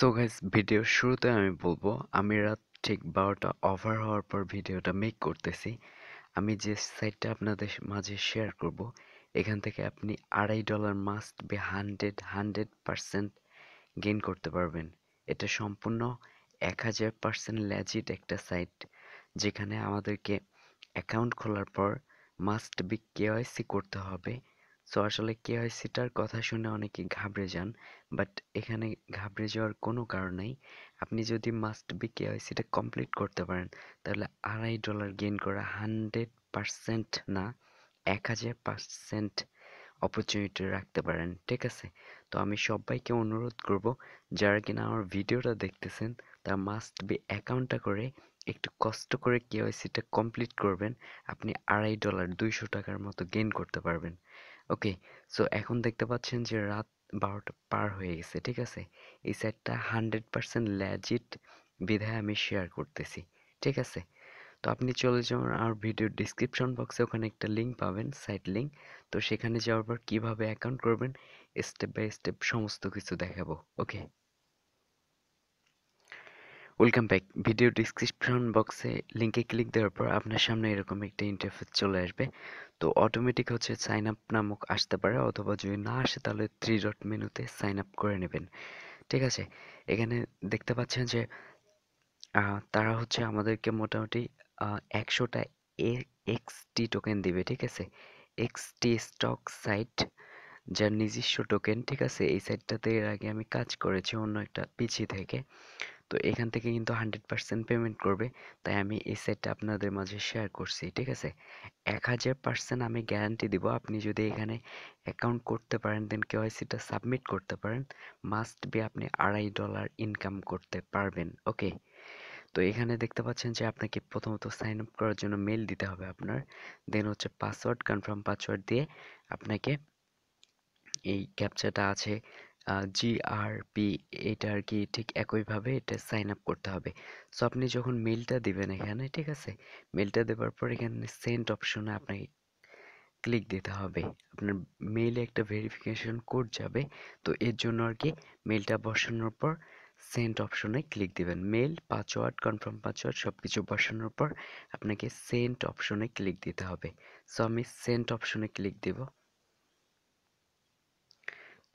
so guys video শুরুতে আমি বলবো আমি রাত ঠিক বারোটা ওভার হওয়ার পর ভিডিওটা মেক করতেছি আমি যে সাইটটা আপনাদের মাঝে শেয়ার করব এখান থেকে আপনি আড়াই dollar must be hundred hundred percent gain করতে পারবেন এটা সম্পূর্ণ এক হাজার পারসেন্ট ল্যাজিট একটা সাইট যেখানে আমাদেরকে অ্যাকাউন্ট খোলার পর মাস্ট বি কেওয়াইসি করতে হবে সো আসলে কেওয়াইসিটার কথা শুনে অনেকে ঘাবড়ে যান বাট এখানে ঘাবড়ে যাওয়ার কোনো কারণ নেই আপনি যদি মাস্ট বি কেওয়াইসিটা কমপ্লিট করতে পারেন তাহলে আড়াই ডলার গেইন করা হান্ড্রেড পারসেন্ট না এক হাজার পারসেন্ট অপরচুনিটি রাখতে পারেন ঠিক আছে তো আমি সবাইকে অনুরোধ করব যারা কিনা আমার ভিডিওটা দেখতেছেন তার মাস্ট বি অ্যাকাউন্টটা করে একটু কষ্ট করে কেওয়াইসিটা কমপ্লিট করবেন আপনি আড়াই ডলার দুইশো টাকার মতো গেইন করতে পারবেন ওকে সো এখন দেখতে পাচ্ছেন যে রাত বারোটা পার হয়ে গেছে ঠিক আছে এই সেটটা হান্ড্রেড পারসেন্ট ল্যাজিট বিধায় আমি শেয়ার করতেছি ঠিক আছে তো আপনি চলে যাওয়ার আর ভিডিও ডিসক্রিপশন বক্সে ওখানে একটা লিঙ্ক পাবেন সাইট লিঙ্ক তো সেখানে যাওয়ার পর কীভাবে অ্যাকাউন্ট করবেন স্টেপ বাই স্টেপ সমস্ত কিছু দেখাবো okay welcome back video description বক্সে লিঙ্কে ক্লিক দেওয়ার পর আপনার সামনে এরকম একটা ইন্টারফেস চলে আসবে তো অটোমেটিক হচ্ছে সাইন আপ নামক আসতে পারে অথবা যদি না আসে তাহলে থ্রি ডট মেনুতে সাইন আপ করে নেবেন ঠিক আছে এখানে দেখতে পাচ্ছেন যে তারা হচ্ছে আমাদেরকে মোটামুটি একশোটা এক্সটি টোকেন দিবে ঠিক আছে এক্সটি স্টক সাইট যার নিজস্ব টোকেন ঠিক আছে এই সাইটটাতে এর আগে আমি কাজ করেছি অন্য একটা পিছিয়ে থেকে তো এখান থেকে কিন্তু হান্ড্রেড পার্সেন্ট পেমেন্ট করবে তাই আমি এই সেটটা আপনাদের মাঝে শেয়ার করছি ঠিক আছে এক হাজার পার্সেন্ট আমি গ্যারান্টি দিব আপনি যদি এখানে অ্যাকাউন্ট করতে পারেন দেন কেওয়াইসিটা সাবমিট করতে পারেন মাস্ট বি আপনি আড়াই ডলার ইনকাম করতে পারবেন ওকে তো এখানে দেখতে পাচ্ছেন যে আপনাকে প্রথমত সাইন আপ করার জন্য মেল দিতে হবে আপনার দেন হচ্ছে পাসওয়ার্ড কনফার্ম পাসওয়ার্ড দিয়ে আপনাকে এই ক্যাপচাটা আছে জিআরপি এটা আর কি ঠিক একইভাবে এটা সাইন আপ করতে হবে সো আপনি যখন মেলটা দিবেন এখানে ঠিক আছে মেলটা দেওয়ার পর এখানে সেন্ট অপশনে আপনাকে ক্লিক দিতে হবে আপনার মেইলে একটা ভেরিফিকেশন কোড যাবে তো এর জন্য আর কি মেলটা বসানোর পর সেন্ট অপশনে ক্লিক দিবেন মেল পাসওয়ার্ড কনফার্ম পাসওয়ার্ড সব কিছু বসানোর পর আপনাকে সেন্ট অপশনে ক্লিক দিতে হবে সো আমি সেন্ট অপশনে ক্লিক দেবো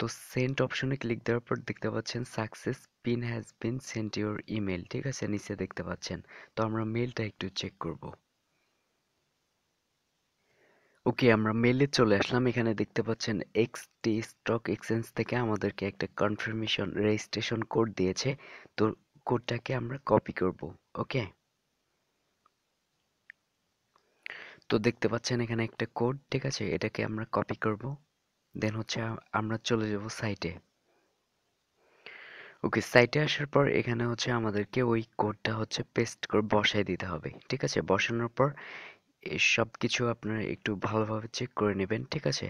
তো সেন্ট অপশনে ক্লিক দেওয়ার পর দেখতে পাচ্ছেন success pin has been sent your email ঠিক আছে নিচে দেখতে পাচ্ছেন তো আমরা মেলটা একটু চেক করব ওকে আমরা মেলে চলে আসলাম এখানে দেখতে পাচ্ছেন এক্সটি স্টক এক্সচেঞ্জ থেকে আমাদেরকে একটা কনফার্মেশন রেজিস্ট্রেশন কোড দিয়েছে তো কোডটাকে আমরা কপি করব ওকে তো দেখতে পাচ্ছেন এখানে একটা কোড ঠিক আছে এটাকে আমরা কপি করবো দেন হচ্ছে আমরা চলে যাব সাইটে ওকে সাইটে আসার পর এখানে হচ্ছে আমাদেরকে ওই কোডটা হচ্ছে পেস্ট করে বসায় দিতে হবে ঠিক আছে বসানোর পর সব কিছু আপনারা একটু ভালোভাবে চেক করে নেবেন ঠিক আছে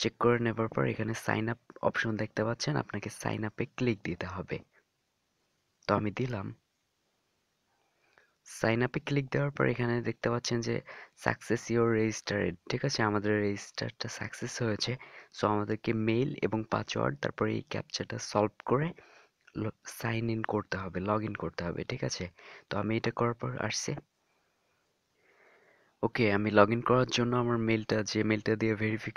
চেক করে নেবার পর এখানে সাইন আপ অপশন দেখতে পাচ্ছেন আপনাকে সাইন আপে ক্লিক দিতে হবে তো আমি দিলাম সাইন আপে ক্লিক দেওয়ার পর এখানে দেখতে পাচ্ছেন যে সাকসেস ইউর রেজিস্টারেড ঠিক আছে আমাদের রেজিস্টারটা সাকসেস হয়েছে সো আমাদেরকে মেইল এবং পাসওয়ার্ড তারপরে এই ক্যাপচারটা সলভ করে সাইন ইন করতে হবে লগ ইন করতে হবে ঠিক আছে তো আমি এটা করার পর আসছে ওকে আমি লগ ইন করার জন্য আমার মেলটা যে মেলটা দিয়ে ভেরিফি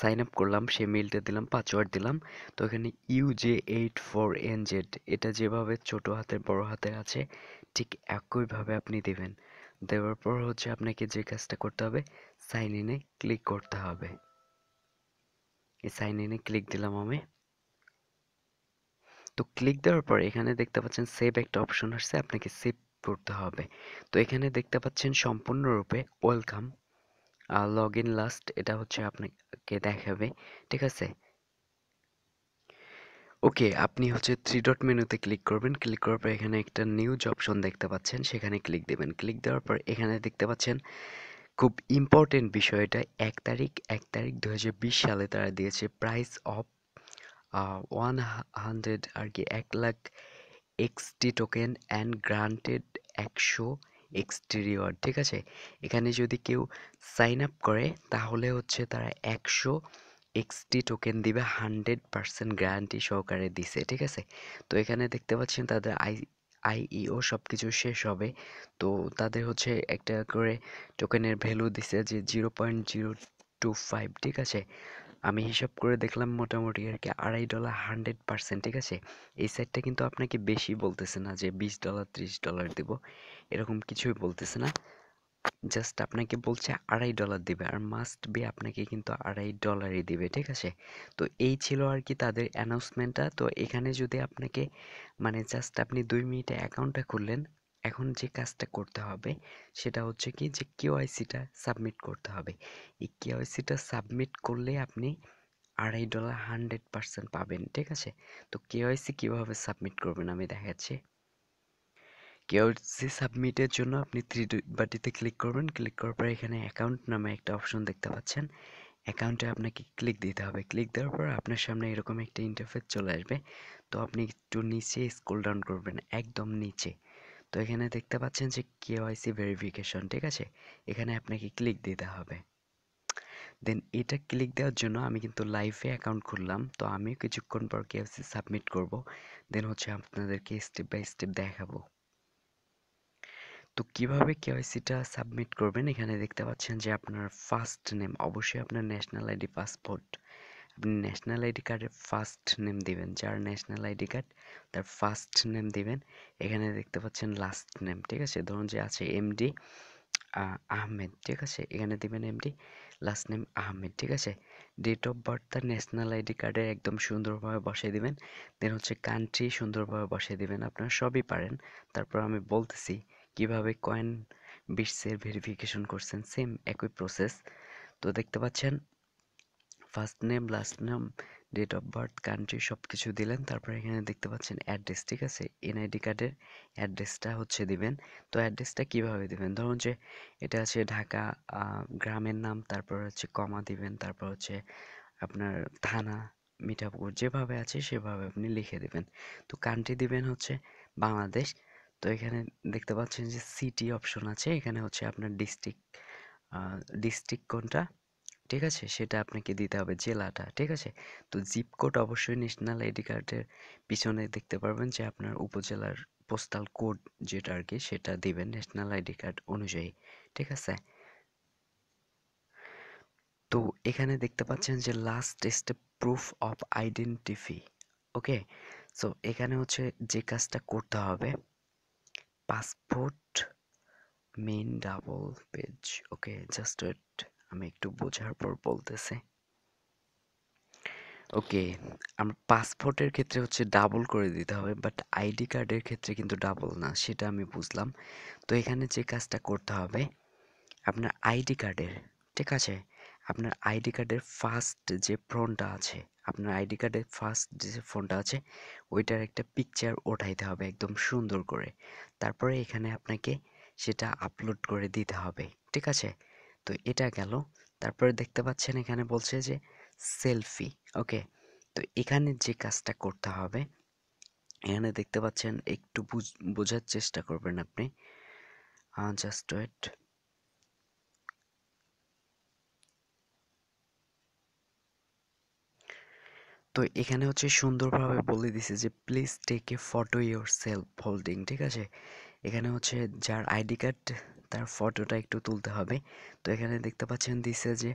সাইন আপ করলাম সেই মেলটা দিলাম পাসওয়ার্ড দিলাম তো এখানে U J eight four N Z এটা যেভাবে ছোট হাতের বড় হাতের আছে ঠিক একইভাবে আপনি দেবেন দেওয়ার পর হচ্ছে আপনাকে যে কাজটা করতে হবে সাইন ইনে ক্লিক করতে হবে এই সাইন ইনে ক্লিক দিলাম আমি তো ক্লিক দেওয়ার পর এখানে দেখতে পাচ্ছেন সেভ একটা অপশন আসছে আপনাকে সেভ পড়তে হবে তো এখানে দেখতে পাচ্ছেন সম্পূর্ণরূপে ওয়েলকাম আর লগ ইন লাস্ট এটা হচ্ছে আপনাকে দেখাবে ঠিক আছে ওকে আপনি হচ্ছে থ্রি ডট মেনুতে ক্লিক করবেন ক্লিক করার পর এখানে একটা নিউজ অপশন দেখতে পাচ্ছেন সেখানে ক্লিক দেবেন ক্লিক দেওয়ার পর এখানে দেখতে পাচ্ছেন খুব ইম্পর্টেন্ট বিষয়টা এক তারিখ এক তারিখ দু সালে তারা দিয়েছে প্রাইস অফ ওয়ান হান্ড্রেড আর কি এক লাখ এক্সটি টোকেন অ্যান্ড গ্রান্টেড একশো এক্সটি রিওয়ার্ড ঠিক আছে এখানে যদি কেউ সাইন আপ করে তাহলে হচ্ছে তারা একশো এক্সটি টোকেন দিবে হান্ড্রেড পার্সেন্ট গ্যারান্টি সহকারে দিছে ঠিক আছে তো এখানে দেখতে পাচ্ছেন তাদের আই আইইও e সব কিছু শেষ হবে তো তাদের হচ্ছে একটা করে টোকেনের ভ্যালু দিছে যে zero point zero two five ঠিক আছে আমি হিসাব করে দেখলাম মোটামুটি আর কি আড়াই ডলার হান্ড্রেড পার্সেন্ট ঠিক আছে এই সাইডটা কিন্তু আপনাকে বেশি বলতেছে না যে বিশ ডলার ত্রিশ ডলার দেব এরকম কিছুই বলতেছে না জাস্ট আপনাকে বলছে আড়াই ডলার দেবে আর মাস্ট বি আপনাকে কিন্তু আড়াই ডলারই দেবে ঠিক আছে তো এই ছিল আর কি তাদের অ্যানাউন্সমেন্টটা তো এখানে যদি আপনাকে মানে জাস্ট আপনি দুই মিনিটে অ্যাকাউন্টটা খুললেন এখন যে কাজটা করতে হবে সেটা হচ্ছে কি যে কেওয়াইসিটা সাবমিট করতে হবে এই কেওয়াইসিটা সাবমিট করলে আপনি আড়াই ডলার হান্ড্রেড পার্সেন্ট পাবেন ঠিক আছে তো কেওয়াইসি কীভাবে সাবমিট করবেন আমি দেখাচ্ছি কেওয়াইসি সাবমিটের জন্য আপনি থ্রি বাটিতে ক্লিক করবেন ক্লিক করার পর এখানে অ্যাকাউন্ট নামে একটা অপশন দেখতে পাচ্ছেন অ্যাকাউন্টে আপনাকে ক্লিক দিতে হবে ক্লিক দেওয়ার পর আপনার সামনে এরকম একটা ইন্টারফেস চলে আসবে তো আপনি একটু নিচে স্ক্রল ডাউন করবেন একদম নিচে তো এখানে দেখতে পাচ্ছেন যে কেওয়াইসি ভেরিফিকেশন ঠিক আছে এখানে আপনাকে ক্লিক দিতে হবে দেন এটা ক্লিক দেওয়ার জন্য আমি কিন্তু লাইফে অ্যাকাউন্ট খুললাম তো আমি কিছুক্ষণ পর কেওয়াইসি সাবমিট করব দেন হচ্ছে আপনাদেরকে স্টেপ বাই স্টেপ দেখাবো তো কিভাবে কেওয়াইসিটা সাবমিট করবেন এখানে দেখতে পাচ্ছেন যে আপনার ফার্স্ট নেম অবশ্যই আপনার ন্যাশনাল আইডি পাসপোর্ট আপনি ন্যাশনাল আইডি কার্ডের ফার্স্ট নেম দিবেন যার ন্যাশনাল আইডি কার্ড তার ফার্স্ট নেম দিবেন এখানে দেখতে পাচ্ছেন লাস্ট নেম ঠিক আছে ধরুন যে আছে এমডি আহমেদ ঠিক আছে এখানে দিবেন এমডি লাস্ট নেম আহমেদ ঠিক আছে ডেট অফ বার্থ তার ন্যাশনাল আইডি কার্ডে একদম সুন্দরভাবে বসিয়ে দিবেন দেন হচ্ছে কান্ট্রি সুন্দরভাবে বসিয়ে দিবেন আপনারা সবই পারেন তারপর আমি বলতেছি কিভাবে কয়েন বিশ্বের ভেরিফিকেশন করছেন সেম একই প্রসেস তো দেখতে পাচ্ছেন first name last name date of birth country সব কিছু দিলেন তারপর এখানে দেখতে পাচ্ছেন অ্যাড্রেস ঠিক আছে এনআইডি কার্ডের অ্যাড্রেসটা হচ্ছে দিবেন তো অ্যাড্রেসটা কিভাবে দিবেন ধরুন যে এটা আছে ঢাকা গ্রামের নাম তারপর হচ্ছে কমা দিবেন তারপর হচ্ছে আপনার থানা মিঠাপুকুর যেভাবে আছে সেভাবে আপনি লিখে দেবেন তো কান্ট্রি দিবেন হচ্ছে বাংলাদেশ তো এখানে দেখতে পাচ্ছেন যে সিটি অপশন আছে এখানে হচ্ছে আপনার ডিস্ট্রিক্ট ডিস্ট্রিক্ট কোনটা ঠিক আছে সেটা আপনাকে দিতে হবে জেলাটা ঠিক আছে তো জিপ কোড অবশ্যই ন্যাশনাল আইডি কার্ডের পিছনে দেখতে পারবেন যে আপনার উপজেলার পোস্টাল কোড যেটা আর কি সেটা দিবেন ন্যাশনাল আইডি কার্ড অনুযায়ী ঠিক আছে তো এখানে দেখতে পাচ্ছেন যে last step proof of identify okay so এখানে হচ্ছে যে কাজটা করতে হবে passport main double page okay just wait আমি একটু বোঝার পর বলতেছি ওকে আমার পাসপোর্টের ক্ষেত্রে হচ্ছে ডাবল করে দিতে হবে বাট আইডি কার্ডের ক্ষেত্রে কিন্তু ডাবল না সেটা আমি বুঝলাম তো এখানে যে কাজটা করতে হবে আপনার আইডি কার্ডের ঠিক আছে আপনার আইডি কার্ডের ফার্স্ট যে ফ্রন্টটা আছে আপনার আইডি কার্ডের ফার্স্ট যে ফোনটা আছে ওইটার একটা পিকচার ওঠাইতে হবে একদম সুন্দর করে তারপরে এখানে আপনাকে সেটা আপলোড করে দিতে হবে ঠিক আছে তো এটা গেল তারপরে দেখতে পাচ্ছেন এখানে বলছে যে সেলফি ওকে তো এখানে যে কাজটা করতে হবে এখানে দেখতে পাচ্ছেন একটু বোঝার চেষ্টা করবেন আপনি জাস্ট ওয়েট তো এখানে হচ্ছে সুন্দরভাবে বলে দিছে যে please take a photo yourself holding ঠিক আছে এখানে হচ্ছে যার আইডি কার্ড তার ফটোটা একটু তুলতে হবে তো এখানে দেখতে পাচ্ছেন দিচ্ছে যে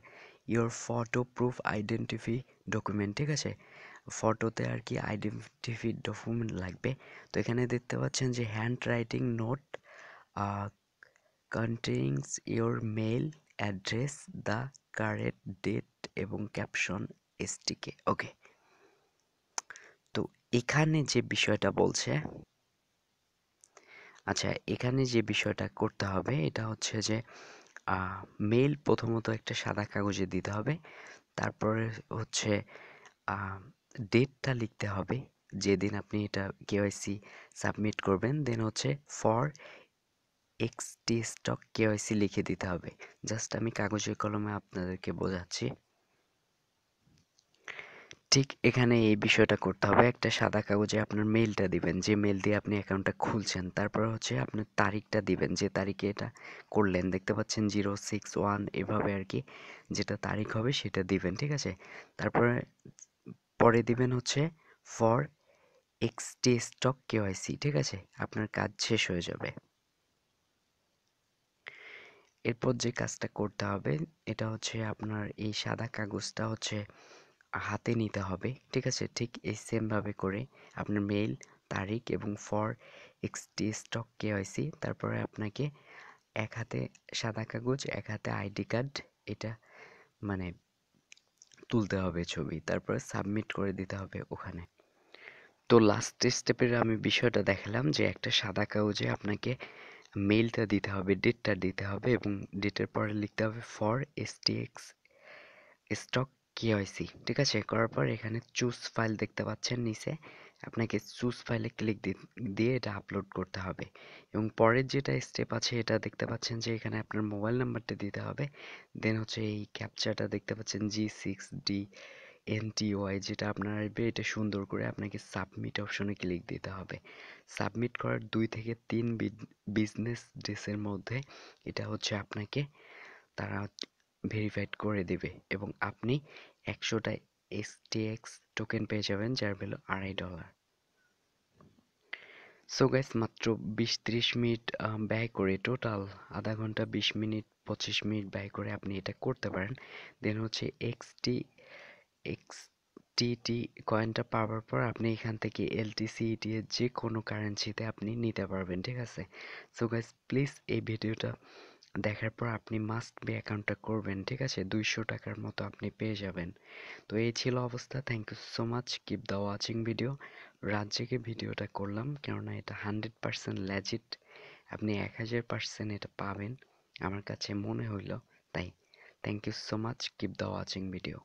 your photo proof identify document ঠিক আছে ফটোতে আর কি আইডেন্টিফি ডকুমেন্ট লাগবে তো এখানে দেখতে পাচ্ছেন যে handwriting note contains your mail address the correct date এবং ক্যাপশন এসটিকে ওকে তো এখানে যে বিষয়টা বলছে আচ্ছা এখানে যে বিষয়টা করতে হবে এটা হচ্ছে যে মেইল প্রথমত একটা সাদা কাগজে দিতে হবে তারপরে হচ্ছে ডেটটা লিখতে হবে যেদিন আপনি এটা কেওয়াইসি সাবমিট করবেন দেন হচ্ছে ফর এক্সটি স্টক কেওয়াইসি লিখে দিতে হবে জাস্ট আমি কাগজে কলমে আপনাদেরকে বোঝাচ্ছি ঠিক এখানে এই বিষয়টা করতে হবে একটা সাদা কাগজে আপনার মেইলটা দিবেন যে মেইল দিয়ে আপনি অ্যাকাউন্টটা খুলছেন তারপর হচ্ছে আপনার তারিখটা দিবেন যে তারিখে এটা করলেন দেখতে পাচ্ছেন জিরো সিক্স ওয়ান এভাবে আর কি যেটা তারিখ হবে সেটা দিবেন ঠিক আছে তারপরে পরে দিবেন হচ্ছে ফর এক্সটি স্টক কেওয়াইসি ঠিক আছে আপনার কাজ শেষ হয়ে যাবে এরপর যে কাজটা করতে হবে এটা হচ্ছে আপনার এই সাদা কাগজটা হচ্ছে হাতে নিতে হবে ঠিক আছে ঠিক এই সেমভাবে করে আপনার মেইল তারিখ এবং for XT stock KYC তারপরে আপনাকে এক হাতে সাদা কাগজ এক হাতে আইডি কার্ড এটা মানে তুলতে হবে ছবি তারপরে সাবমিট করে দিতে হবে ওখানে তো লাস্ট স্টেপের আমি বিষয়টা দেখালাম যে একটা সাদা কাগজে আপনাকে মেইলটা দিতে হবে ডেটটা দিতে হবে এবং ডেটের পরে লিখতে হবে ফর এসটিএক্স স্টক কেওয়াইসি ঠিক আছে করার পর এখানে চুজ ফাইল দেখতে পাচ্ছেন নিচে আপনাকে চুজ ফাইলে ক্লিক দিয়ে এটা আপলোড করতে হবে এবং পরের যেটা স্টেপ আছে এটা দেখতে পাচ্ছেন যে এখানে আপনার মোবাইল নাম্বারটা দিতে হবে দেন হচ্ছে এই ক্যাপচারটা দেখতে পাচ্ছেন জি সিক্স ডি এনটিওয়াই যেটা আপনার আসবে এটা সুন্দর করে আপনাকে সাবমিট অপশনে ক্লিক দিতে হবে সাবমিট করার দুই থেকে তিন বিজনেস ডেসের মধ্যে এটা হচ্ছে আপনাকে তারা ভেরিফাইড করে দেবে এবং আপনি একশোটা এসটিএক্স টোকেন পেয়ে যাবেন যার ভ্যালু আড়াই ডলার সো গাইস মাত্র বিশ ত্রিশ মিনিট ব্যয় করে টোটাল আধা ঘন্টা বিশ মিনিট পঁচিশ মিনিট ব্যয় করে আপনি এটা করতে পারেন দেন হচ্ছে এক্সটি এক্স টি কয়েনটা পাওয়ার পর আপনি এখান থেকে এলটিসি ইটিএর e যে কোনো কারেন্সিতে আপনি নিতে পারবেন ঠিক আছে সো গাইস প্লিজ এই ভিডিওটা দেখার পর আপনি মাস্ট বি অ্যাকাউন্টটা করবেন ঠিক আছে দুইশো টাকার মতো আপনি পেয়ে যাবেন তো এই ছিল অবস্থা thank you so much keep the watching video রাজ্যকে ভিডিওটা করলাম কেননা এটা হান্ড্রেড পারসেন্ট ল্যাজিট আপনি এক হাজার পারসেন্ট এটা পাবেন আমার কাছে মনে হইল তাই thank you so much keep the watching video